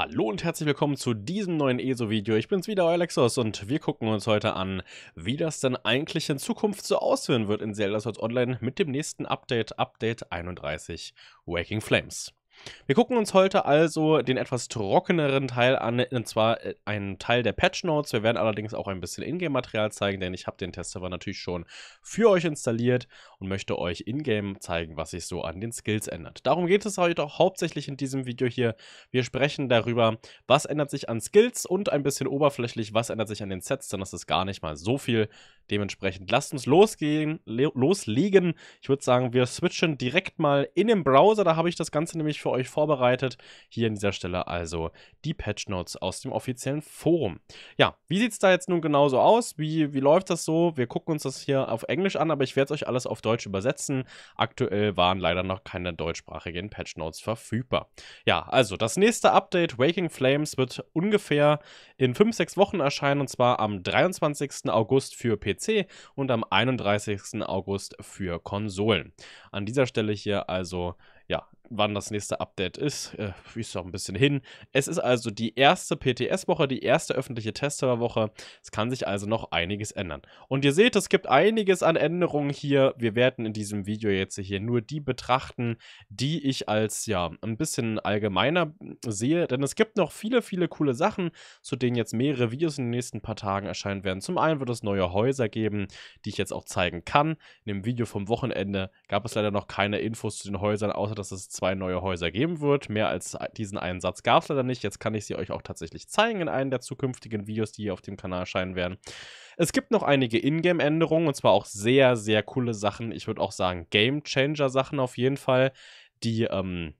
Hallo und herzlich willkommen zu diesem neuen ESO-Video. Ich bin's wieder, euer Lexos und wir gucken uns heute an, wie das denn eigentlich in Zukunft so aussehen wird in Zelda Swords Online mit dem nächsten Update, Update 31 Waking Flames. Wir gucken uns heute also den etwas trockeneren Teil an, und zwar äh, einen Teil der Patch Notes. Wir werden allerdings auch ein bisschen Ingame-Material zeigen, denn ich habe den Test aber natürlich schon für euch installiert und möchte euch in-game zeigen, was sich so an den Skills ändert. Darum geht es heute auch hauptsächlich in diesem Video hier. Wir sprechen darüber, was ändert sich an Skills und ein bisschen oberflächlich, was ändert sich an den Sets, denn das ist gar nicht mal so viel. Dementsprechend lasst uns losgehen, loslegen. Ich würde sagen, wir switchen direkt mal in den Browser. Da habe ich das Ganze nämlich für euch vorbereitet. Hier an dieser Stelle also die Patch Notes aus dem offiziellen Forum. Ja, wie sieht es da jetzt nun genauso aus? Wie, wie läuft das so? Wir gucken uns das hier auf Englisch an, aber ich werde es euch alles auf Deutsch Deutsch übersetzen. Aktuell waren leider noch keine deutschsprachigen Patch Notes verfügbar. Ja, also das nächste Update, Waking Flames, wird ungefähr in 5-6 Wochen erscheinen und zwar am 23. August für PC und am 31. August für Konsolen. An dieser Stelle hier also ja, wann das nächste Update ist. Äh, ist noch ein bisschen hin. Es ist also die erste PTS-Woche, die erste öffentliche Testserver-Woche. Es kann sich also noch einiges ändern. Und ihr seht, es gibt einiges an Änderungen hier. Wir werden in diesem Video jetzt hier nur die betrachten, die ich als ja ein bisschen allgemeiner sehe. Denn es gibt noch viele, viele coole Sachen, zu denen jetzt mehrere Videos in den nächsten paar Tagen erscheinen werden. Zum einen wird es neue Häuser geben, die ich jetzt auch zeigen kann. In dem Video vom Wochenende gab es leider noch keine Infos zu den Häusern, außer dass es zwei neue Häuser geben wird. Mehr als diesen einen Satz gab es leider nicht. Jetzt kann ich sie euch auch tatsächlich zeigen in einem der zukünftigen Videos, die hier auf dem Kanal erscheinen werden. Es gibt noch einige Ingame-Änderungen und zwar auch sehr, sehr coole Sachen. Ich würde auch sagen Game-Changer-Sachen auf jeden Fall, die ähm,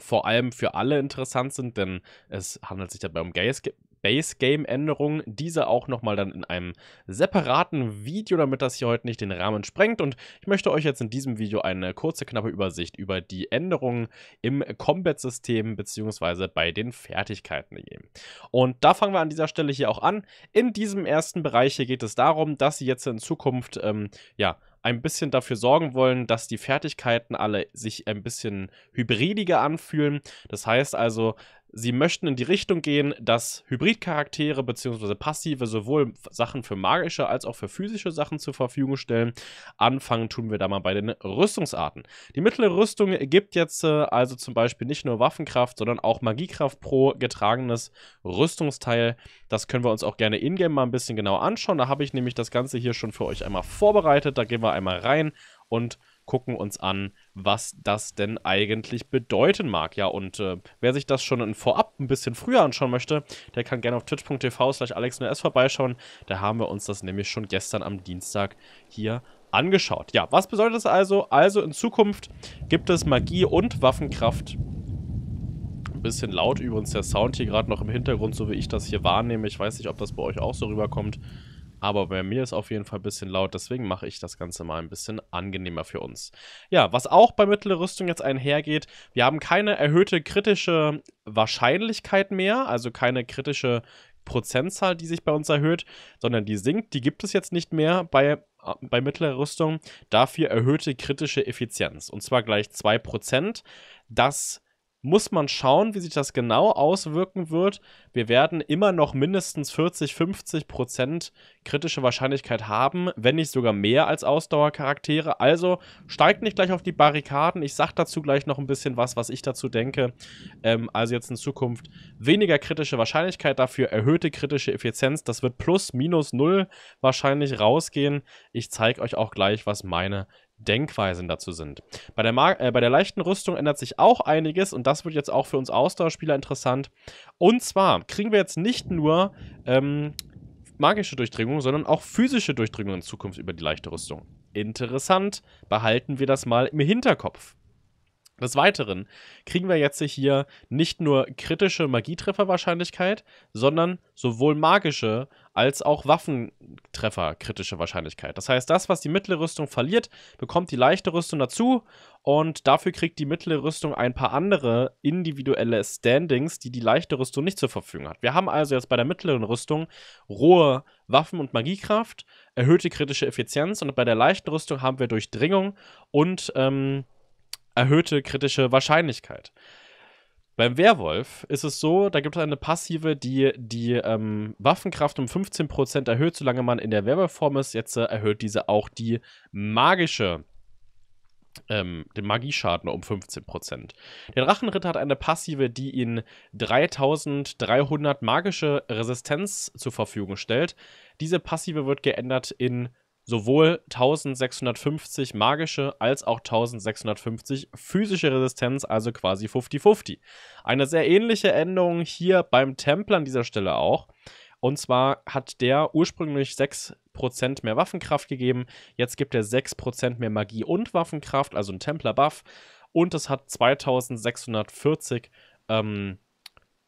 vor allem für alle interessant sind, denn es handelt sich dabei um Games Base-Game-Änderungen. Diese auch nochmal dann in einem separaten Video, damit das hier heute nicht den Rahmen sprengt. Und ich möchte euch jetzt in diesem Video eine kurze, knappe Übersicht über die Änderungen im Combat-System bzw. bei den Fertigkeiten geben. Und da fangen wir an dieser Stelle hier auch an. In diesem ersten Bereich hier geht es darum, dass sie jetzt in Zukunft, ähm, ja, ein bisschen dafür sorgen wollen, dass die Fertigkeiten alle sich ein bisschen hybridiger anfühlen. Das heißt also, Sie möchten in die Richtung gehen, dass Hybridcharaktere bzw. Passive sowohl Sachen für magische als auch für physische Sachen zur Verfügung stellen. Anfangen tun wir da mal bei den Rüstungsarten. Die mittlere Rüstung gibt jetzt äh, also zum Beispiel nicht nur Waffenkraft, sondern auch Magiekraft pro getragenes Rüstungsteil. Das können wir uns auch gerne in-game mal ein bisschen genauer anschauen. Da habe ich nämlich das Ganze hier schon für euch einmal vorbereitet. Da gehen wir einmal rein und gucken uns an, was das denn eigentlich bedeuten mag. Ja, und äh, wer sich das schon vorab ein bisschen früher anschauen möchte, der kann gerne auf twitch.tv slash alexns vorbeischauen. Da haben wir uns das nämlich schon gestern am Dienstag hier angeschaut. Ja, was bedeutet das also? Also in Zukunft gibt es Magie und Waffenkraft. Ein bisschen laut übrigens der Sound hier gerade noch im Hintergrund, so wie ich das hier wahrnehme. Ich weiß nicht, ob das bei euch auch so rüberkommt aber bei mir ist auf jeden Fall ein bisschen laut, deswegen mache ich das Ganze mal ein bisschen angenehmer für uns. Ja, was auch bei mittlerer Rüstung jetzt einhergeht, wir haben keine erhöhte kritische Wahrscheinlichkeit mehr, also keine kritische Prozentzahl, die sich bei uns erhöht, sondern die sinkt, die gibt es jetzt nicht mehr bei äh, bei mittlerer Rüstung, dafür erhöhte kritische Effizienz. Und zwar gleich 2%. Das ist muss man schauen, wie sich das genau auswirken wird. Wir werden immer noch mindestens 40, 50 Prozent kritische Wahrscheinlichkeit haben, wenn nicht sogar mehr als Ausdauercharaktere. Also steigt nicht gleich auf die Barrikaden. Ich sage dazu gleich noch ein bisschen was, was ich dazu denke. Ähm, also jetzt in Zukunft weniger kritische Wahrscheinlichkeit, dafür erhöhte kritische Effizienz. Das wird plus, minus null wahrscheinlich rausgehen. Ich zeige euch auch gleich, was meine Denkweisen dazu sind. Bei der, äh, bei der leichten Rüstung ändert sich auch einiges und das wird jetzt auch für uns Ausdauerspieler interessant. Und zwar kriegen wir jetzt nicht nur ähm, magische Durchdringung, sondern auch physische Durchdringung in Zukunft über die leichte Rüstung. Interessant, behalten wir das mal im Hinterkopf. Des Weiteren kriegen wir jetzt hier nicht nur kritische Magietrefferwahrscheinlichkeit, sondern sowohl magische als auch Waffentreffer kritische Wahrscheinlichkeit. Das heißt, das, was die mittlere Rüstung verliert, bekommt die leichte Rüstung dazu und dafür kriegt die mittlere Rüstung ein paar andere individuelle Standings, die die leichte Rüstung nicht zur Verfügung hat. Wir haben also jetzt bei der mittleren Rüstung rohe Waffen- und Magiekraft, erhöhte kritische Effizienz und bei der leichten Rüstung haben wir Durchdringung und ähm, erhöhte kritische Wahrscheinlichkeit. Beim Werwolf ist es so, da gibt es eine Passive, die die ähm, Waffenkraft um 15% erhöht, solange man in der Werwolf-Form ist. Jetzt äh, erhöht diese auch die magische, ähm, den Magieschaden um 15%. Der Drachenritter hat eine Passive, die ihn 3300 magische Resistenz zur Verfügung stellt. Diese Passive wird geändert in sowohl 1650 magische als auch 1650 physische Resistenz, also quasi 50-50. Eine sehr ähnliche Änderung hier beim Templer an dieser Stelle auch. Und zwar hat der ursprünglich 6% mehr Waffenkraft gegeben, jetzt gibt er 6% mehr Magie und Waffenkraft, also ein Templer-Buff. Und es hat 2640 ähm,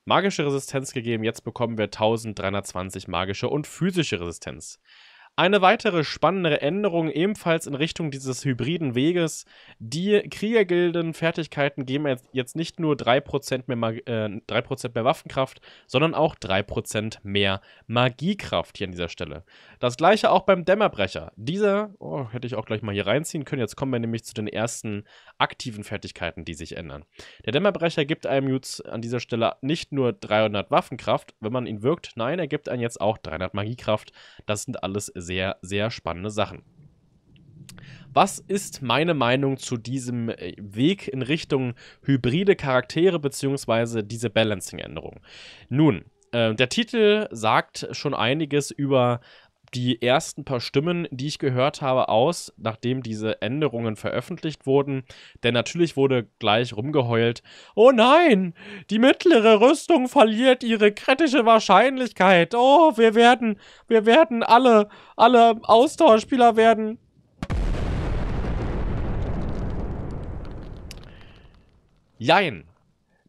magische Resistenz gegeben, jetzt bekommen wir 1320 magische und physische Resistenz. Eine weitere spannendere Änderung ebenfalls in Richtung dieses hybriden Weges. Die Kriegergilden-Fertigkeiten geben jetzt nicht nur 3% mehr, äh, 3 mehr Waffenkraft, sondern auch 3% mehr Magiekraft hier an dieser Stelle. Das gleiche auch beim Dämmerbrecher. Dieser, oh, hätte ich auch gleich mal hier reinziehen können. Jetzt kommen wir nämlich zu den ersten aktiven Fertigkeiten, die sich ändern. Der Dämmerbrecher gibt einem jetzt an dieser Stelle nicht nur 300 Waffenkraft, wenn man ihn wirkt, nein, er gibt einem jetzt auch 300 Magiekraft. Das sind alles sehr, sehr spannende Sachen. Was ist meine Meinung zu diesem äh, Weg in Richtung hybride Charaktere bzw. diese Balancing-Änderung? Nun, äh, der Titel sagt schon einiges über die ersten paar Stimmen, die ich gehört habe, aus, nachdem diese Änderungen veröffentlicht wurden. Denn natürlich wurde gleich rumgeheult: Oh nein, die mittlere Rüstung verliert ihre kritische Wahrscheinlichkeit. Oh, wir werden, wir werden alle, alle Ausdauerspieler werden. Jein.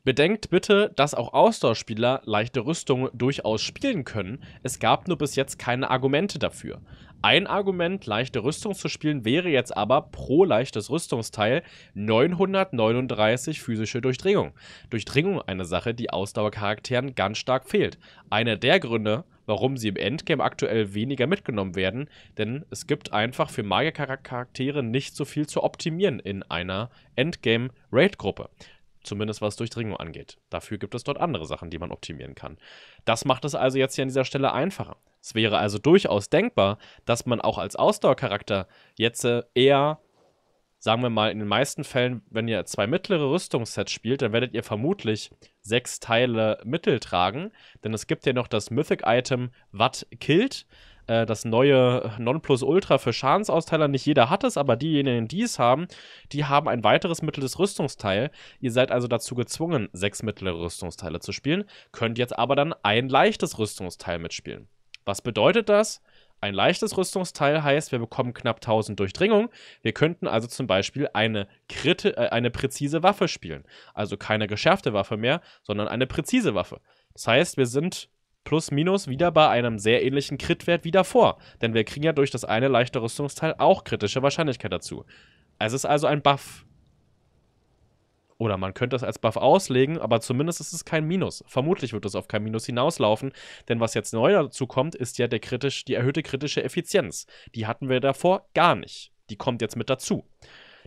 Bedenkt bitte, dass auch Ausdauerspieler leichte Rüstungen durchaus spielen können. Es gab nur bis jetzt keine Argumente dafür. Ein Argument, leichte Rüstung zu spielen, wäre jetzt aber pro leichtes Rüstungsteil 939 physische Durchdringung. Durchdringung eine Sache, die Ausdauercharakteren ganz stark fehlt. Einer der Gründe, warum sie im Endgame aktuell weniger mitgenommen werden, denn es gibt einfach für Magiercharaktere nicht so viel zu optimieren in einer Endgame-Raid-Gruppe. Zumindest was Durchdringung angeht. Dafür gibt es dort andere Sachen, die man optimieren kann. Das macht es also jetzt hier an dieser Stelle einfacher. Es wäre also durchaus denkbar, dass man auch als Ausdauercharakter jetzt äh, eher, sagen wir mal, in den meisten Fällen, wenn ihr zwei mittlere Rüstungssets spielt, dann werdet ihr vermutlich sechs Teile Mittel tragen. Denn es gibt ja noch das Mythic-Item Watt Killed. Äh, das neue Nonplusultra für Schadensausteiler. Nicht jeder hat es, aber diejenigen, die es haben, die haben ein weiteres mittleres Rüstungsteil. Ihr seid also dazu gezwungen, sechs mittlere Rüstungsteile zu spielen, könnt jetzt aber dann ein leichtes Rüstungsteil mitspielen. Was bedeutet das? Ein leichtes Rüstungsteil heißt, wir bekommen knapp 1000 Durchdringung. Wir könnten also zum Beispiel eine, Krite, äh, eine präzise Waffe spielen. Also keine geschärfte Waffe mehr, sondern eine präzise Waffe. Das heißt, wir sind plus minus wieder bei einem sehr ähnlichen Crit-Wert wie davor, denn wir kriegen ja durch das eine leichte Rüstungsteil auch kritische Wahrscheinlichkeit dazu. Es ist also ein Buff. Oder man könnte es als Buff auslegen, aber zumindest ist es kein Minus. Vermutlich wird es auf kein Minus hinauslaufen, denn was jetzt neu dazu kommt, ist ja der kritisch, die erhöhte kritische Effizienz. Die hatten wir davor gar nicht. Die kommt jetzt mit dazu.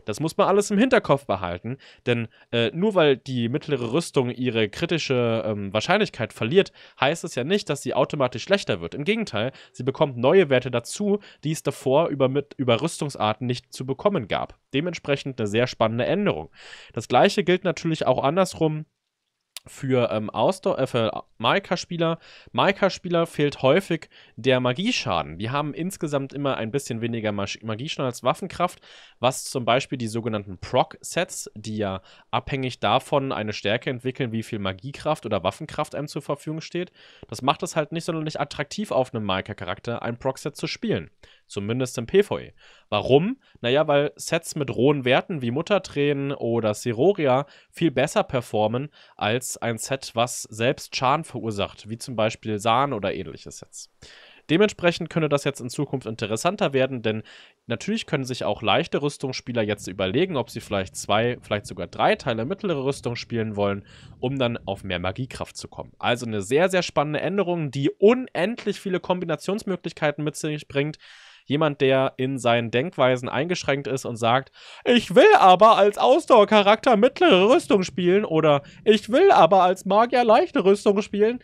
Das muss man alles im Hinterkopf behalten, denn äh, nur weil die mittlere Rüstung ihre kritische ähm, Wahrscheinlichkeit verliert, heißt es ja nicht, dass sie automatisch schlechter wird. Im Gegenteil, sie bekommt neue Werte dazu, die es davor über, mit, über Rüstungsarten nicht zu bekommen gab. Dementsprechend eine sehr spannende Änderung. Das gleiche gilt natürlich auch andersrum für ähm, Ausdauer, äh, für Maika-Spieler. Maika-Spieler fehlt häufig der Magieschaden. Die haben insgesamt immer ein bisschen weniger Mag Magieschaden als Waffenkraft, was zum Beispiel die sogenannten Proc-Sets, die ja abhängig davon eine Stärke entwickeln, wie viel Magiekraft oder Waffenkraft einem zur Verfügung steht. Das macht es halt nicht sonderlich attraktiv auf einem Maika-Charakter, ein Proc-Set zu spielen. Zumindest im PvE. Warum? Naja, weil Sets mit rohen Werten wie Muttertränen oder Seroria viel besser performen als ein Set, was selbst Schaden verursacht, wie zum Beispiel Sahn oder ähnliche Sets. Dementsprechend könnte das jetzt in Zukunft interessanter werden, denn natürlich können sich auch leichte Rüstungsspieler jetzt überlegen, ob sie vielleicht zwei, vielleicht sogar drei Teile mittlere Rüstung spielen wollen, um dann auf mehr Magiekraft zu kommen. Also eine sehr, sehr spannende Änderung, die unendlich viele Kombinationsmöglichkeiten mit sich bringt. Jemand, der in seinen Denkweisen eingeschränkt ist und sagt, ich will aber als Ausdauercharakter mittlere Rüstung spielen oder ich will aber als Magier leichte Rüstung spielen,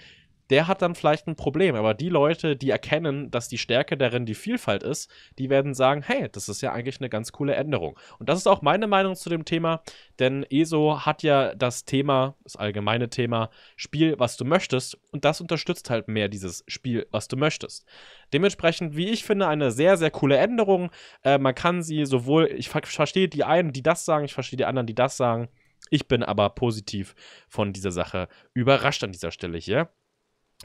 der hat dann vielleicht ein Problem. Aber die Leute, die erkennen, dass die Stärke darin die Vielfalt ist, die werden sagen, hey, das ist ja eigentlich eine ganz coole Änderung. Und das ist auch meine Meinung zu dem Thema, denn ESO hat ja das Thema, das allgemeine Thema, Spiel, was du möchtest. Und das unterstützt halt mehr dieses Spiel, was du möchtest. Dementsprechend, wie ich finde, eine sehr, sehr coole Änderung. Äh, man kann sie sowohl, ich ver verstehe die einen, die das sagen, ich verstehe die anderen, die das sagen. Ich bin aber positiv von dieser Sache überrascht an dieser Stelle hier.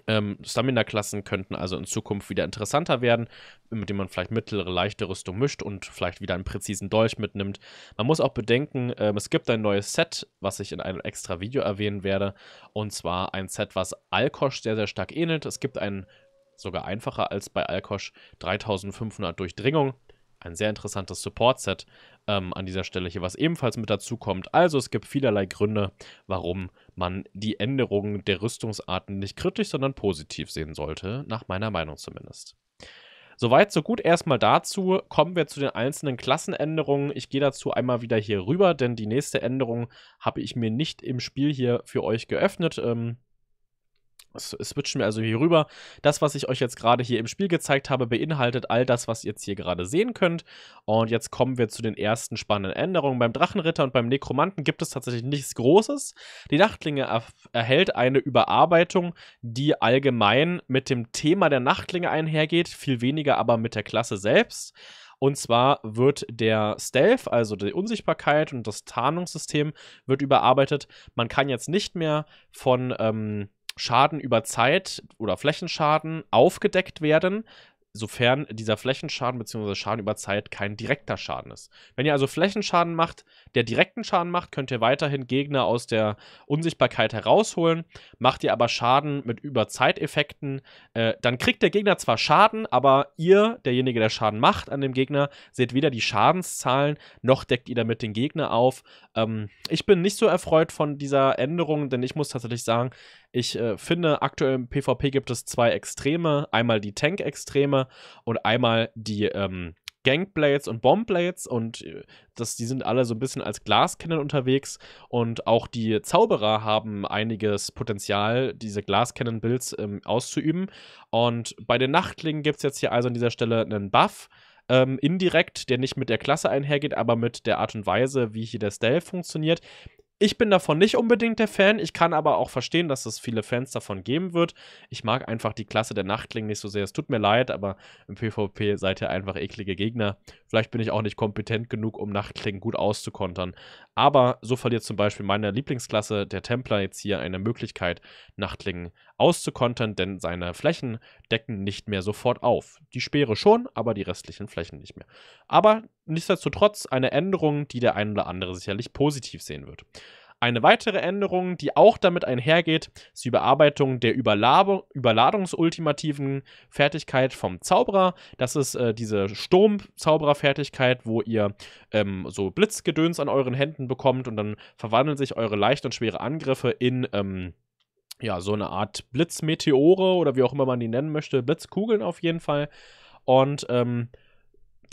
Ähm, Stamina-Klassen könnten also in Zukunft wieder interessanter werden, mit dem man vielleicht mittlere, leichte Rüstung mischt und vielleicht wieder einen präzisen Dolch mitnimmt. Man muss auch bedenken, ähm, es gibt ein neues Set, was ich in einem extra Video erwähnen werde. Und zwar ein Set, was Alkosch sehr, sehr stark ähnelt. Es gibt einen sogar einfacher als bei Alkosch 3500 Durchdringung ein sehr interessantes Support-Set ähm, an dieser Stelle hier, was ebenfalls mit dazu kommt. Also es gibt vielerlei Gründe, warum man die Änderungen der Rüstungsarten nicht kritisch, sondern positiv sehen sollte, nach meiner Meinung zumindest. Soweit, so gut erstmal dazu. Kommen wir zu den einzelnen Klassenänderungen. Ich gehe dazu einmal wieder hier rüber, denn die nächste Änderung habe ich mir nicht im Spiel hier für euch geöffnet. Ähm, switchen wir also hier rüber. Das, was ich euch jetzt gerade hier im Spiel gezeigt habe, beinhaltet all das, was ihr jetzt hier gerade sehen könnt. Und jetzt kommen wir zu den ersten spannenden Änderungen. Beim Drachenritter und beim Nekromanten gibt es tatsächlich nichts Großes. Die Nachtlinge er erhält eine Überarbeitung, die allgemein mit dem Thema der Nachtlinge einhergeht, viel weniger aber mit der Klasse selbst. Und zwar wird der Stealth, also die Unsichtbarkeit und das Tarnungssystem, wird überarbeitet. Man kann jetzt nicht mehr von... Ähm, Schaden über Zeit oder Flächenschaden aufgedeckt werden, sofern dieser Flächenschaden bzw. Schaden über Zeit kein direkter Schaden ist. Wenn ihr also Flächenschaden macht, der direkten Schaden macht, könnt ihr weiterhin Gegner aus der Unsichtbarkeit herausholen. Macht ihr aber Schaden mit Überzeiteffekten, äh, dann kriegt der Gegner zwar Schaden, aber ihr, derjenige, der Schaden macht an dem Gegner, seht weder die Schadenszahlen, noch deckt ihr damit den Gegner auf. Ähm, ich bin nicht so erfreut von dieser Änderung, denn ich muss tatsächlich sagen, ich äh, finde, aktuell im PvP gibt es zwei Extreme. Einmal die Tank-Extreme und einmal die ähm, Gangblades und Bombblades und äh, das, die sind alle so ein bisschen als Glascannon unterwegs und auch die Zauberer haben einiges Potenzial, diese Glascannon-Builds ähm, auszuüben. Und bei den Nachtlingen gibt es jetzt hier also an dieser Stelle einen Buff. Ähm, indirekt, der nicht mit der Klasse einhergeht, aber mit der Art und Weise, wie hier der Stealth funktioniert. Ich bin davon nicht unbedingt der Fan. Ich kann aber auch verstehen, dass es viele Fans davon geben wird. Ich mag einfach die Klasse der Nachtling nicht so sehr. Es tut mir leid, aber im PvP seid ihr einfach eklige Gegner. Vielleicht bin ich auch nicht kompetent genug, um Nachtling gut auszukontern. Aber so verliert zum Beispiel meine Lieblingsklasse, der Templer, jetzt hier eine Möglichkeit, Nachtlingen auszukontern, denn seine Flächen decken nicht mehr sofort auf. Die Speere schon, aber die restlichen Flächen nicht mehr. Aber nichtsdestotrotz eine Änderung, die der ein oder andere sicherlich positiv sehen wird. Eine weitere Änderung, die auch damit einhergeht, ist die Überarbeitung der Überladungsultimativen Fertigkeit vom Zauberer. Das ist äh, diese sturm fertigkeit wo ihr ähm, so Blitzgedöns an euren Händen bekommt und dann verwandeln sich eure leichten und schwere Angriffe in ähm, ja, so eine Art Blitzmeteore oder wie auch immer man die nennen möchte, Blitzkugeln auf jeden Fall. Und ähm,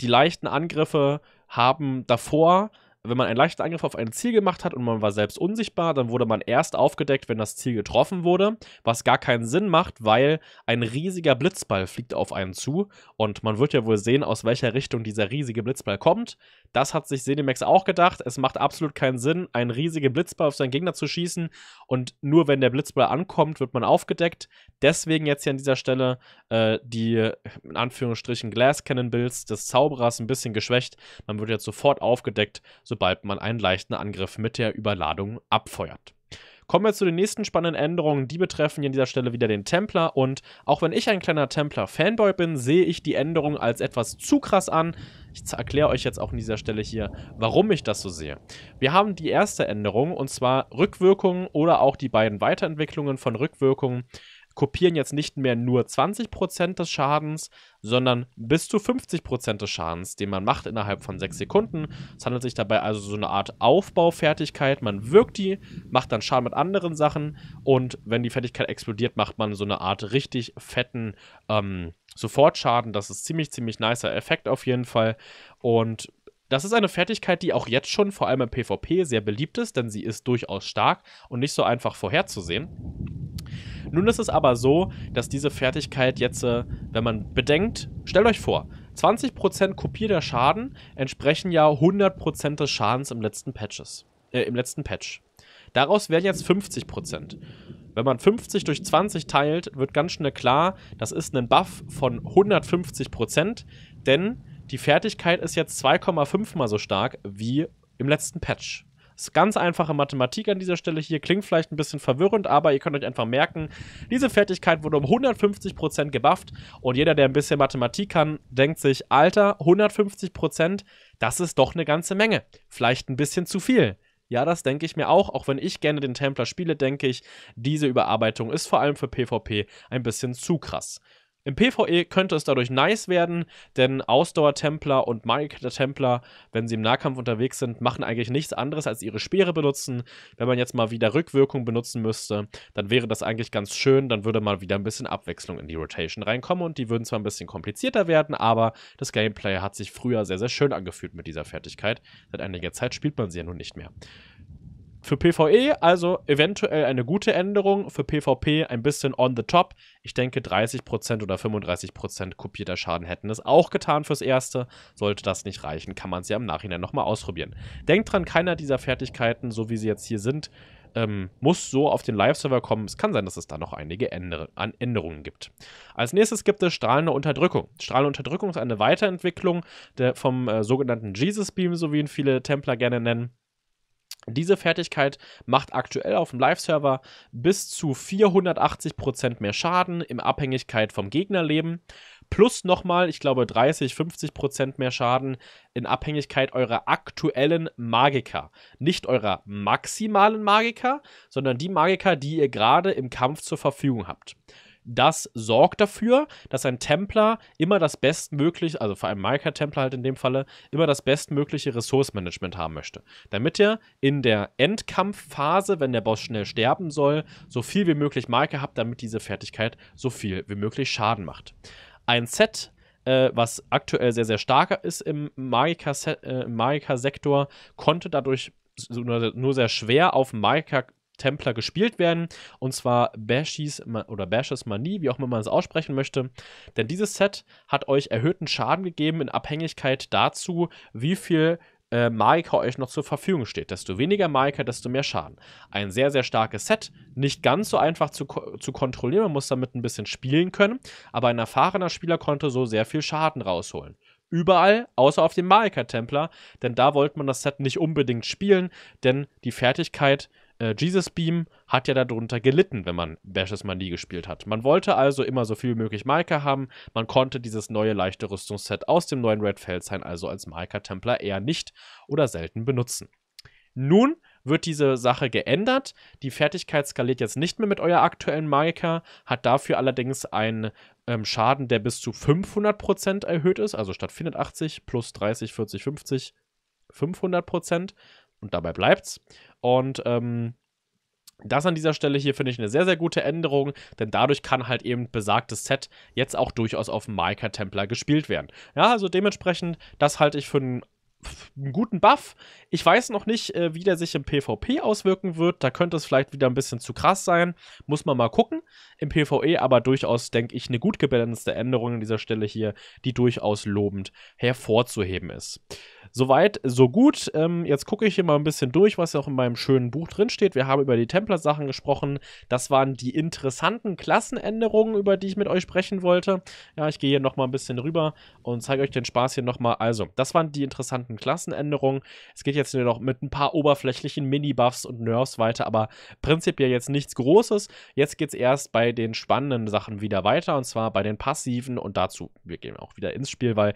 die leichten Angriffe haben davor, wenn man einen leichten Angriff auf ein Ziel gemacht hat und man war selbst unsichtbar, dann wurde man erst aufgedeckt, wenn das Ziel getroffen wurde, was gar keinen Sinn macht, weil ein riesiger Blitzball fliegt auf einen zu und man wird ja wohl sehen, aus welcher Richtung dieser riesige Blitzball kommt. Das hat sich Sedimex auch gedacht. Es macht absolut keinen Sinn, einen riesigen Blitzball auf seinen Gegner zu schießen. Und nur wenn der Blitzball ankommt, wird man aufgedeckt. Deswegen jetzt hier an dieser Stelle äh, die, in Anführungsstrichen, Glass Cannon Bills des Zauberers ein bisschen geschwächt. Man wird jetzt sofort aufgedeckt, sobald man einen leichten Angriff mit der Überladung abfeuert. Kommen wir zu den nächsten spannenden Änderungen. Die betreffen hier an dieser Stelle wieder den Templar. Und auch wenn ich ein kleiner Templar-Fanboy bin, sehe ich die Änderung als etwas zu krass an. Ich erkläre euch jetzt auch an dieser Stelle hier, warum ich das so sehe. Wir haben die erste Änderung und zwar Rückwirkungen oder auch die beiden Weiterentwicklungen von Rückwirkungen kopieren jetzt nicht mehr nur 20% des Schadens, sondern bis zu 50% des Schadens, den man macht innerhalb von 6 Sekunden. Es handelt sich dabei also so eine Art Aufbaufertigkeit. Man wirkt die, macht dann Schaden mit anderen Sachen und wenn die Fertigkeit explodiert, macht man so eine Art richtig fetten ähm, Sofortschaden. Das ist ziemlich, ziemlich nicer Effekt auf jeden Fall. Und das ist eine Fertigkeit, die auch jetzt schon vor allem im PvP sehr beliebt ist, denn sie ist durchaus stark und nicht so einfach vorherzusehen. Nun ist es aber so, dass diese Fertigkeit jetzt, äh, wenn man bedenkt, stellt euch vor, 20% Kopie der Schaden entsprechen ja 100% des Schadens im letzten, Patches, äh, im letzten Patch. Daraus wären jetzt 50%. Wenn man 50 durch 20 teilt, wird ganz schnell klar, das ist ein Buff von 150%, denn die Fertigkeit ist jetzt 2,5 mal so stark wie im letzten Patch. Ist ganz einfache Mathematik an dieser Stelle hier. Klingt vielleicht ein bisschen verwirrend, aber ihr könnt euch einfach merken, diese Fertigkeit wurde um 150% gebufft und jeder, der ein bisschen Mathematik kann, denkt sich, Alter, 150%, das ist doch eine ganze Menge. Vielleicht ein bisschen zu viel. Ja, das denke ich mir auch. Auch wenn ich gerne den Templar spiele, denke ich, diese Überarbeitung ist vor allem für PvP ein bisschen zu krass. Im PvE könnte es dadurch nice werden, denn Ausdauer-Templer und Magiker-Templer, wenn sie im Nahkampf unterwegs sind, machen eigentlich nichts anderes als ihre Speere benutzen. Wenn man jetzt mal wieder Rückwirkung benutzen müsste, dann wäre das eigentlich ganz schön. Dann würde mal wieder ein bisschen Abwechslung in die Rotation reinkommen und die würden zwar ein bisschen komplizierter werden, aber das Gameplay hat sich früher sehr, sehr schön angefühlt mit dieser Fertigkeit. Seit einiger Zeit spielt man sie ja nun nicht mehr. Für PvE also eventuell eine gute Änderung, für PvP ein bisschen on the top. Ich denke 30% oder 35% kopierter Schaden hätten es auch getan fürs Erste. Sollte das nicht reichen, kann man sie ja im Nachhinein nochmal ausprobieren. Denkt dran, keiner dieser Fertigkeiten, so wie sie jetzt hier sind, ähm, muss so auf den Live-Server kommen. Es kann sein, dass es da noch einige Änder an Änderungen gibt. Als nächstes gibt es strahlende Unterdrückung. Strahlende Unterdrückung ist eine Weiterentwicklung der, vom äh, sogenannten Jesus Beam, so wie ihn viele Templer gerne nennen. Diese Fertigkeit macht aktuell auf dem Live-Server bis zu 480% mehr Schaden in Abhängigkeit vom Gegnerleben. Plus nochmal, ich glaube, 30, 50% mehr Schaden in Abhängigkeit eurer aktuellen Magiker. Nicht eurer maximalen Magiker, sondern die Magiker, die ihr gerade im Kampf zur Verfügung habt das sorgt dafür, dass ein Templer immer das bestmögliche, also vor allem Malka-Templer halt in dem Falle, immer das bestmögliche Ressourcemanagement haben möchte. Damit er in der Endkampfphase, wenn der Boss schnell sterben soll, so viel wie möglich Malka habt, damit diese Fertigkeit so viel wie möglich Schaden macht. Ein Set äh, was aktuell sehr, sehr stark ist im äh, Magica-Sektor, konnte dadurch nur sehr schwer auf Magica Templer gespielt werden. Und zwar Bashis oder Bashes Manie, wie auch immer man es aussprechen möchte. Denn dieses Set hat euch erhöhten Schaden gegeben in Abhängigkeit dazu, wie viel äh, Magiker euch noch zur Verfügung steht. Desto weniger Magiker, desto mehr Schaden. Ein sehr, sehr starkes Set. Nicht ganz so einfach zu, ko zu kontrollieren. Man muss damit ein bisschen spielen können. Aber ein erfahrener Spieler konnte so sehr viel Schaden rausholen überall, außer auf dem Magiker-Templer, denn da wollte man das Set nicht unbedingt spielen, denn die Fertigkeit äh, Jesus Beam hat ja darunter gelitten, wenn man Bashes Manie gespielt hat. Man wollte also immer so viel wie möglich Maika haben. Man konnte dieses neue leichte Rüstungsset aus dem neuen Red sein also als maika templer eher nicht oder selten benutzen. Nun wird diese Sache geändert. Die Fertigkeit skaliert jetzt nicht mehr mit eurer aktuellen Maika, hat dafür allerdings einen ähm, Schaden, der bis zu 500% erhöht ist, also statt 480 plus 30, 40, 50, 500%. Und dabei bleibt's. Und ähm, das an dieser Stelle hier finde ich eine sehr, sehr gute Änderung, denn dadurch kann halt eben besagtes Set jetzt auch durchaus auf Maika Templar gespielt werden. Ja, also dementsprechend, das halte ich für einen einen guten Buff. Ich weiß noch nicht, äh, wie der sich im PvP auswirken wird. Da könnte es vielleicht wieder ein bisschen zu krass sein. Muss man mal gucken. Im PvE aber durchaus, denke ich, eine gut gebalancete Änderung an dieser Stelle hier, die durchaus lobend hervorzuheben ist. Soweit, so gut. Ähm, jetzt gucke ich hier mal ein bisschen durch, was ja auch in meinem schönen Buch drinsteht. Wir haben über die Templer-Sachen gesprochen. Das waren die interessanten Klassenänderungen, über die ich mit euch sprechen wollte. Ja, ich gehe hier nochmal ein bisschen rüber und zeige euch den Spaß hier nochmal. Also, das waren die interessanten Klassenänderungen. Es geht jetzt nur noch mit ein paar oberflächlichen Mini-Buffs und Nerfs weiter, aber prinzipiell jetzt nichts Großes. Jetzt geht es erst bei den spannenden Sachen wieder weiter und zwar bei den passiven und dazu, wir gehen auch wieder ins Spiel, weil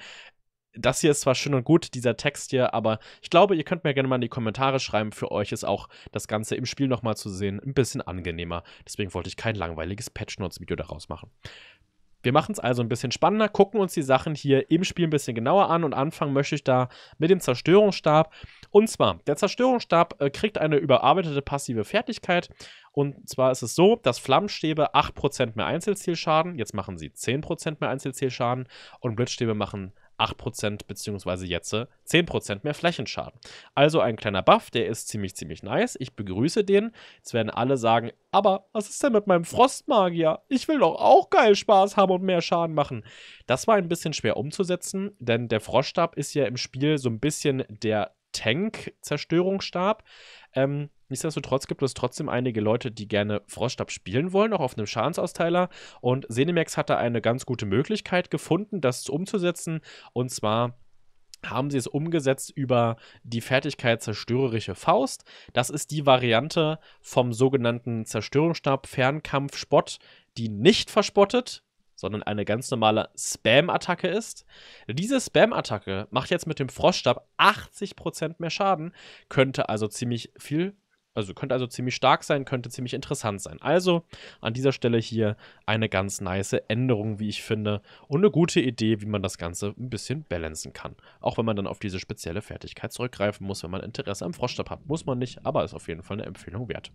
das hier ist zwar schön und gut, dieser Text hier, aber ich glaube, ihr könnt mir gerne mal in die Kommentare schreiben. Für euch ist auch das Ganze im Spiel nochmal zu sehen ein bisschen angenehmer. Deswegen wollte ich kein langweiliges Patch Notes Video daraus machen. Wir machen es also ein bisschen spannender, gucken uns die Sachen hier im Spiel ein bisschen genauer an und anfangen möchte ich da mit dem Zerstörungsstab. Und zwar, der Zerstörungsstab äh, kriegt eine überarbeitete passive Fertigkeit. Und zwar ist es so, dass Flammenstäbe 8% mehr Einzelzielschaden, jetzt machen sie 10% mehr Einzelzielschaden und Blitzstäbe machen 8% beziehungsweise jetzt 10% mehr Flächenschaden. Also ein kleiner Buff, der ist ziemlich, ziemlich nice. Ich begrüße den. Jetzt werden alle sagen, aber was ist denn mit meinem Frostmagier? Ich will doch auch geil Spaß haben und mehr Schaden machen. Das war ein bisschen schwer umzusetzen, denn der Froststab ist ja im Spiel so ein bisschen der Tank-Zerstörungsstab. Ähm, nichtsdestotrotz gibt es trotzdem einige Leute, die gerne Froststab spielen wollen, auch auf einem Schadensausteiler. Und Senemax hat da eine ganz gute Möglichkeit gefunden, das umzusetzen. Und zwar haben sie es umgesetzt über die Fertigkeit Zerstörerische Faust. Das ist die Variante vom sogenannten Zerstörungsstab Fernkampf Spott, die nicht verspottet sondern eine ganz normale Spam-Attacke ist. Diese Spam-Attacke macht jetzt mit dem Froststab 80% mehr Schaden, könnte also ziemlich viel, also könnte also ziemlich stark sein, könnte ziemlich interessant sein. Also an dieser Stelle hier eine ganz nice Änderung, wie ich finde, und eine gute Idee, wie man das Ganze ein bisschen balancen kann. Auch wenn man dann auf diese spezielle Fertigkeit zurückgreifen muss, wenn man Interesse am Froststab hat. Muss man nicht, aber ist auf jeden Fall eine Empfehlung wert.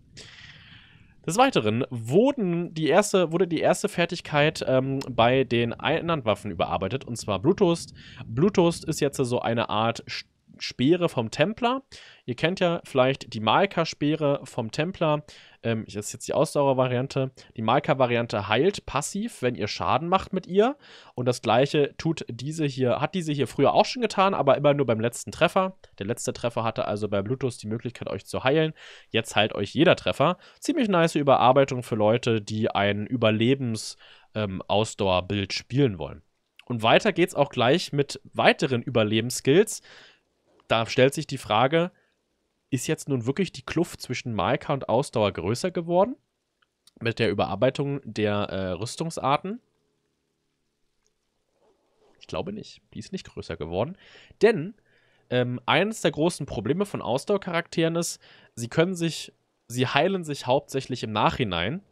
Des Weiteren wurden die erste, wurde die erste Fertigkeit ähm, bei den Einhandwaffen überarbeitet, und zwar Bluetooth. Bluetooth ist jetzt so eine Art St Speere vom Templer. Ihr kennt ja vielleicht die Malka-Speere vom Templer. Ähm, das ist jetzt die Ausdauer-Variante. Die Malka-Variante heilt passiv, wenn ihr Schaden macht mit ihr. Und das gleiche tut diese hier, hat diese hier früher auch schon getan, aber immer nur beim letzten Treffer. Der letzte Treffer hatte also bei Bluetooth die Möglichkeit, euch zu heilen. Jetzt heilt euch jeder Treffer. Ziemlich nice Überarbeitung für Leute, die ein Überlebens-Ausdauerbild ähm, spielen wollen. Und weiter geht's auch gleich mit weiteren Überlebensskills da stellt sich die Frage, ist jetzt nun wirklich die Kluft zwischen Maika und Ausdauer größer geworden? Mit der Überarbeitung der äh, Rüstungsarten? Ich glaube nicht. Die ist nicht größer geworden. Denn ähm, eines der großen Probleme von Ausdauercharakteren ist, sie können sich, sie heilen sich hauptsächlich im Nachhinein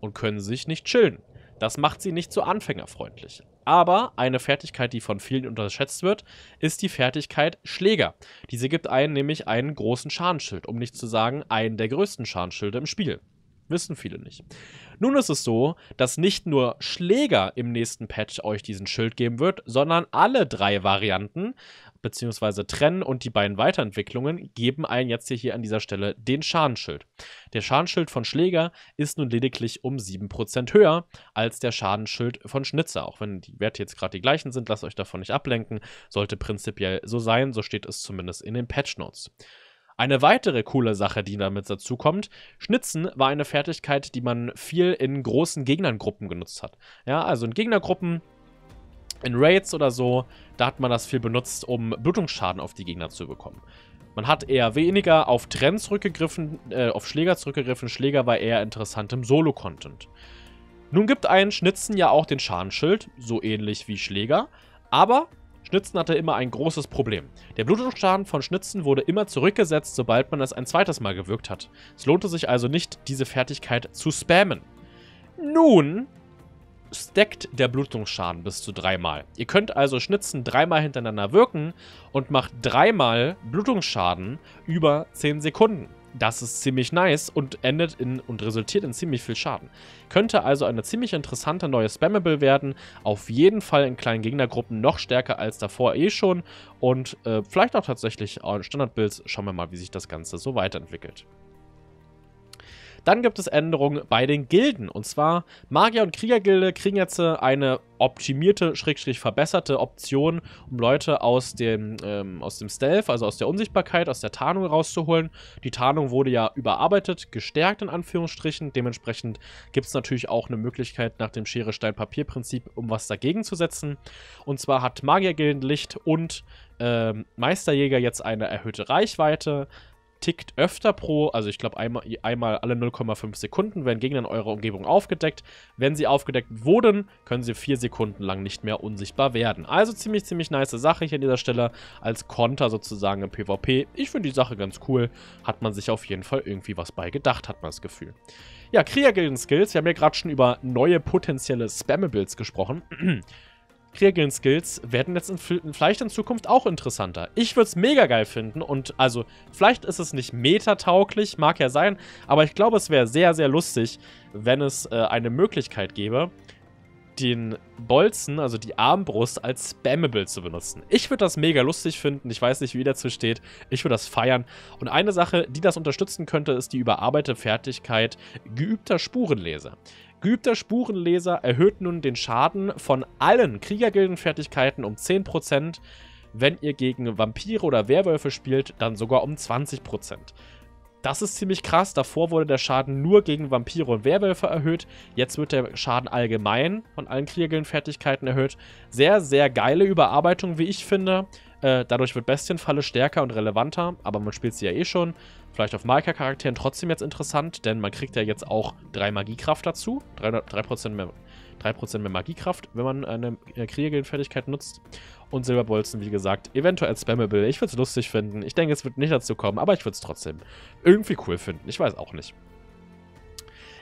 und können sich nicht chillen. Das macht sie nicht so anfängerfreundlich. Aber eine Fertigkeit, die von vielen unterschätzt wird, ist die Fertigkeit Schläger. Diese gibt einen nämlich einen großen Schadensschild, um nicht zu sagen einen der größten Schadenschilde im Spiel. Wissen viele nicht. Nun ist es so, dass nicht nur Schläger im nächsten Patch euch diesen Schild geben wird, sondern alle drei Varianten beziehungsweise trennen und die beiden Weiterentwicklungen geben allen jetzt hier, an dieser Stelle den Schadenschild. Der Schadenschild von Schläger ist nun lediglich um 7% höher als der Schadenschild von Schnitzer. Auch wenn die Werte jetzt gerade die gleichen sind, lasst euch davon nicht ablenken. Sollte prinzipiell so sein, so steht es zumindest in den Patch Notes. Eine weitere coole Sache, die damit dazu kommt, Schnitzen war eine Fertigkeit, die man viel in großen Gegnergruppen genutzt hat. Ja, also in Gegnergruppen in Raids oder so, da hat man das viel benutzt, um Blutungsschaden auf die Gegner zu bekommen. Man hat eher weniger auf Trends zurückgegriffen, äh, auf Schläger zurückgegriffen. Schläger war eher interessant im Solo-Content. Nun gibt ein Schnitzen ja auch den Schadenschild, so ähnlich wie Schläger, aber Schnitzen hatte immer ein großes Problem. Der Blutungsschaden von Schnitzen wurde immer zurückgesetzt, sobald man es ein zweites Mal gewirkt hat. Es lohnte sich also nicht, diese Fertigkeit zu spammen. Nun stackt der Blutungsschaden bis zu dreimal. Ihr könnt also Schnitzen dreimal hintereinander wirken und macht dreimal Blutungsschaden über 10 Sekunden. Das ist ziemlich nice und endet in und resultiert in ziemlich viel Schaden. Könnte also eine ziemlich interessante neue Spammable werden. Auf jeden Fall in kleinen Gegnergruppen noch stärker als davor eh schon. Und äh, vielleicht auch tatsächlich auch in Standardbuilds. Schauen wir mal, wie sich das Ganze so weiterentwickelt. Dann gibt es Änderungen bei den Gilden. Und zwar Magier- und Kriegergilde kriegen jetzt äh, eine optimierte, schrägstrich verbesserte Option, um Leute aus dem, ähm, aus dem Stealth, also aus der Unsichtbarkeit, aus der Tarnung rauszuholen. Die Tarnung wurde ja überarbeitet, gestärkt in Anführungsstrichen. Dementsprechend gibt es natürlich auch eine Möglichkeit, nach dem Schere-Stein-Papier-Prinzip, um was dagegen zu setzen. Und zwar hat Magiergildenlicht und ähm, Meisterjäger jetzt eine erhöhte Reichweite, tickt öfter pro, also ich glaube einmal, einmal alle 0,5 Sekunden werden Gegner in eurer Umgebung aufgedeckt. Wenn sie aufgedeckt wurden, können sie 4 Sekunden lang nicht mehr unsichtbar werden. Also ziemlich, ziemlich nice Sache hier an dieser Stelle als Konter sozusagen im PvP. Ich finde die Sache ganz cool, hat man sich auf jeden Fall irgendwie was bei gedacht, hat man das Gefühl. Ja, gilden skills wir haben ja gerade schon über neue potenzielle Spammables gesprochen. Regeln skills werden jetzt in, vielleicht in Zukunft auch interessanter. Ich würde es mega geil finden und also vielleicht ist es nicht metatauglich, mag ja sein, aber ich glaube, es wäre sehr, sehr lustig, wenn es äh, eine Möglichkeit gäbe, den Bolzen, also die Armbrust, als Spammable zu benutzen. Ich würde das mega lustig finden. Ich weiß nicht, wie dazu steht. Ich würde das feiern. Und eine Sache, die das unterstützen könnte, ist die überarbeitete Fertigkeit geübter Spurenleser. Geübter Spurenleser erhöht nun den Schaden von allen Kriegergildenfertigkeiten um 10%. Wenn ihr gegen Vampire oder Werwölfe spielt, dann sogar um 20%. Das ist ziemlich krass. Davor wurde der Schaden nur gegen Vampire und Werwölfe erhöht. Jetzt wird der Schaden allgemein von allen Kriegergildenfertigkeiten erhöht. Sehr, sehr geile Überarbeitung, wie ich finde. Äh, dadurch wird Bestienfalle stärker und relevanter, aber man spielt sie ja eh schon vielleicht auf malka charakteren trotzdem jetzt interessant, denn man kriegt ja jetzt auch 3 Magiekraft dazu. 3%, 3 mehr, 3 mehr Magiekraft, wenn man eine äh, Kriegergildenfertigkeit nutzt. Und Silberbolzen, wie gesagt, eventuell spammable. Ich würde es lustig finden. Ich denke, es wird nicht dazu kommen, aber ich würde es trotzdem irgendwie cool finden. Ich weiß auch nicht.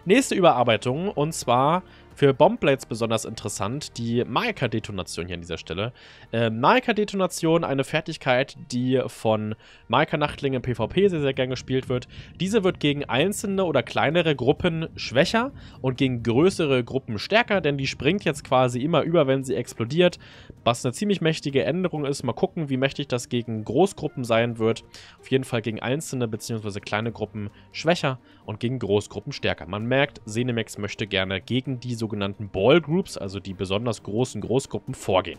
Nächste Überarbeitung, und zwar für Bombblades besonders interessant die Maika-Detonation hier an dieser Stelle. Äh, Maika-Detonation, eine Fertigkeit, die von Maika-Nachtlingen im PvP sehr, sehr gerne gespielt wird. Diese wird gegen einzelne oder kleinere Gruppen schwächer und gegen größere Gruppen stärker, denn die springt jetzt quasi immer über, wenn sie explodiert was eine ziemlich mächtige Änderung ist. Mal gucken, wie mächtig das gegen Großgruppen sein wird. Auf jeden Fall gegen einzelne bzw. kleine Gruppen schwächer und gegen Großgruppen stärker. Man merkt, Senemex möchte gerne gegen die sogenannten Ballgroups, also die besonders großen Großgruppen, vorgehen.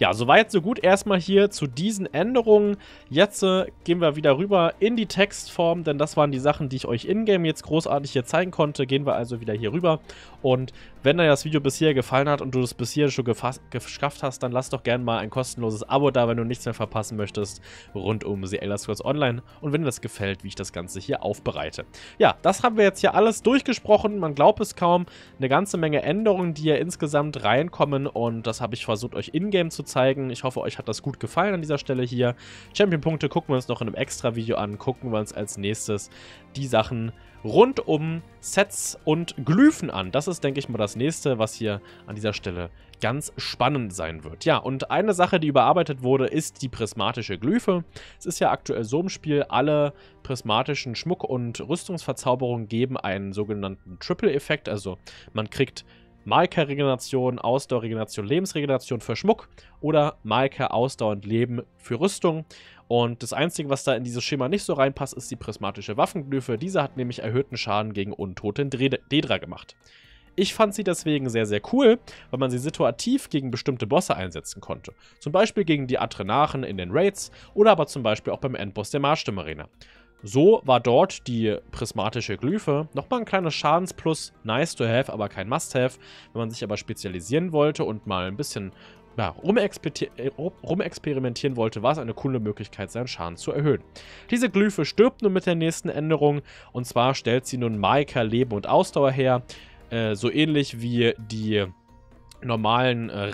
Ja, soweit, so gut erstmal hier zu diesen Änderungen. Jetzt äh, gehen wir wieder rüber in die Textform, denn das waren die Sachen, die ich euch in-game jetzt großartig hier zeigen konnte. Gehen wir also wieder hier rüber und wenn dir das Video bisher gefallen hat und du es bisher schon geschafft hast, dann lass doch gerne mal ein kostenloses Abo da, wenn du nichts mehr verpassen möchtest, rund um The Elder Scrolls Online und wenn dir das gefällt, wie ich das Ganze hier aufbereite. Ja, das haben wir jetzt hier alles durchgesprochen, man glaubt es kaum, eine ganze Menge Änderungen, die hier insgesamt reinkommen und das habe ich versucht euch in-game zu zeigen. Ich hoffe, euch hat das gut gefallen an dieser Stelle hier. Champion-Punkte gucken wir uns noch in einem extra Video an, gucken wir uns als nächstes die Sachen rund um Sets und Glyphen an. Das ist, denke ich mal, das nächste, was hier an dieser Stelle ganz spannend sein wird. Ja, und eine Sache, die überarbeitet wurde, ist die prismatische Glyphe. Es ist ja aktuell so im Spiel, alle prismatischen Schmuck- und Rüstungsverzauberungen geben einen sogenannten Triple-Effekt. Also man kriegt Malker-Regeneration, Ausdauer-Regeneration, Lebensregeneration für Schmuck oder Malker, Ausdauer und Leben für Rüstung. Und das Einzige, was da in dieses Schema nicht so reinpasst, ist die prismatische Waffenglyphe. Diese hat nämlich erhöhten Schaden gegen Untote in Dedra gemacht. Ich fand sie deswegen sehr, sehr cool, weil man sie situativ gegen bestimmte Bosse einsetzen konnte. Zum Beispiel gegen die Atrenachen in den Raids oder aber zum Beispiel auch beim Endboss der Marschstimmarena. So war dort die prismatische Glyphe nochmal ein kleines Schadensplus, nice to have, aber kein Must-Have. Wenn man sich aber spezialisieren wollte und mal ein bisschen ja, äh, rumexperimentieren wollte, war es eine coole Möglichkeit, seinen Schaden zu erhöhen. Diese Glyphe stirbt nun mit der nächsten Änderung und zwar stellt sie nun Maika Leben und Ausdauer her, äh, so ähnlich wie die normalen äh,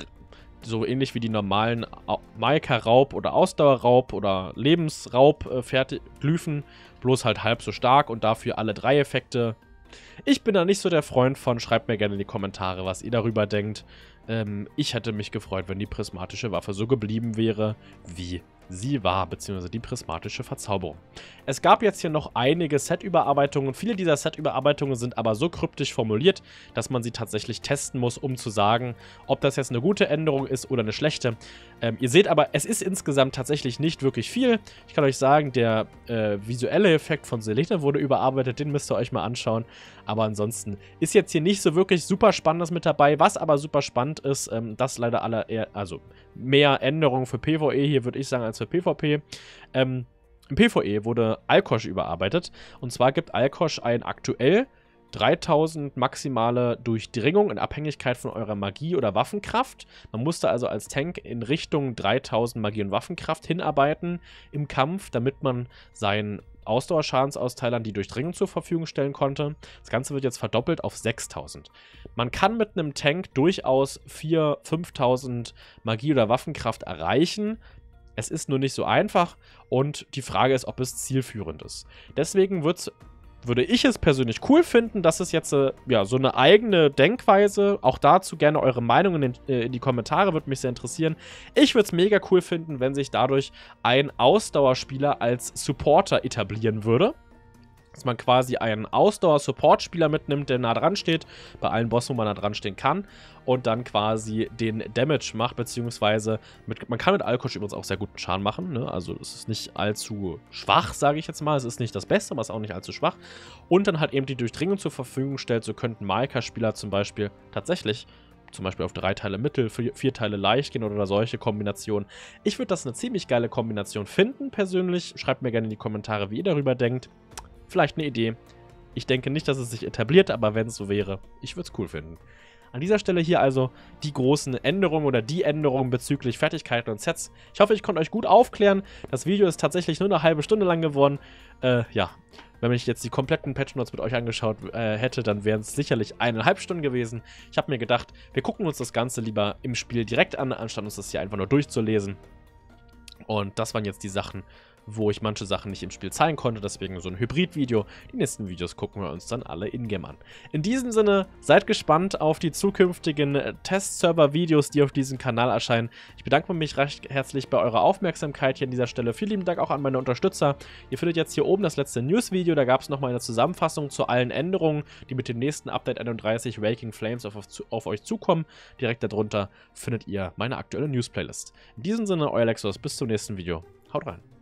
so ähnlich wie die normalen Maika-Raub oder Ausdauerraub oder Lebensraub-Glyphen, äh, bloß halt halb so stark und dafür alle drei Effekte. Ich bin da nicht so der Freund von. Schreibt mir gerne in die Kommentare, was ihr darüber denkt. Ähm, ich hätte mich gefreut, wenn die prismatische Waffe so geblieben wäre, wie sie war, beziehungsweise die prismatische Verzauberung. Es gab jetzt hier noch einige Set-Überarbeitungen. Viele dieser Set-Überarbeitungen sind aber so kryptisch formuliert, dass man sie tatsächlich testen muss, um zu sagen, ob das jetzt eine gute Änderung ist oder eine schlechte. Ähm, ihr seht aber, es ist insgesamt tatsächlich nicht wirklich viel. Ich kann euch sagen, der äh, visuelle Effekt von Selena wurde überarbeitet, den müsst ihr euch mal anschauen. Aber ansonsten ist jetzt hier nicht so wirklich super Spannendes mit dabei. Was aber super spannend ist, ähm, das leider alle eher, äh, also mehr Änderungen für PvE hier, würde ich sagen, als für PvP. Ähm, Im PvE wurde Alkosch überarbeitet. Und zwar gibt Alkosch ein aktuell 3000 maximale Durchdringung in Abhängigkeit von eurer Magie oder Waffenkraft. Man musste also als Tank in Richtung 3000 Magie und Waffenkraft hinarbeiten im Kampf, damit man seinen Ausdauerschadensausteilern, die Durchdringung zur Verfügung stellen konnte. Das Ganze wird jetzt verdoppelt auf 6000. Man kann mit einem Tank durchaus 4.000, 5.000 Magie- oder Waffenkraft erreichen. Es ist nur nicht so einfach und die Frage ist, ob es zielführend ist. Deswegen wird es würde ich es persönlich cool finden. Das ist jetzt äh, ja, so eine eigene Denkweise. Auch dazu gerne eure Meinung in, äh, in die Kommentare, würde mich sehr interessieren. Ich würde es mega cool finden, wenn sich dadurch ein Ausdauerspieler als Supporter etablieren würde dass man quasi einen Ausdauer-Support-Spieler mitnimmt, der nah dran steht, bei allen Bossen, wo man nah dran stehen kann, und dann quasi den Damage macht, beziehungsweise mit, man kann mit Alkosch übrigens auch sehr guten Schaden machen, ne? also es ist nicht allzu schwach, sage ich jetzt mal, es ist nicht das Beste, aber es ist auch nicht allzu schwach, und dann halt eben die Durchdringung zur Verfügung stellt, so könnten Maika-Spieler zum Beispiel tatsächlich zum Beispiel auf drei Teile mittel, vier Teile leicht gehen oder solche Kombinationen. Ich würde das eine ziemlich geile Kombination finden, persönlich. Schreibt mir gerne in die Kommentare, wie ihr darüber denkt. Vielleicht eine Idee. Ich denke nicht, dass es sich etabliert, aber wenn es so wäre, ich würde es cool finden. An dieser Stelle hier also die großen Änderungen oder die Änderungen bezüglich Fertigkeiten und Sets. Ich hoffe, ich konnte euch gut aufklären. Das Video ist tatsächlich nur eine halbe Stunde lang geworden. Äh, ja, wenn ich jetzt die kompletten Patch Notes mit euch angeschaut äh, hätte, dann wären es sicherlich eineinhalb Stunden gewesen. Ich habe mir gedacht, wir gucken uns das Ganze lieber im Spiel direkt an, anstatt uns das hier einfach nur durchzulesen. Und das waren jetzt die Sachen, wo ich manche Sachen nicht im Spiel zeigen konnte, deswegen so ein Hybrid-Video. Die nächsten Videos gucken wir uns dann alle in-game an. In diesem Sinne, seid gespannt auf die zukünftigen äh, Test-Server-Videos, die auf diesem Kanal erscheinen. Ich bedanke mich recht herzlich bei eurer Aufmerksamkeit hier an dieser Stelle. Vielen lieben Dank auch an meine Unterstützer. Ihr findet jetzt hier oben das letzte News-Video, da gab es nochmal eine Zusammenfassung zu allen Änderungen, die mit dem nächsten Update 31 Waking Flames auf, auf, auf euch zukommen. Direkt darunter findet ihr meine aktuelle News-Playlist. In diesem Sinne, euer Lexus, bis zum nächsten Video. Haut rein.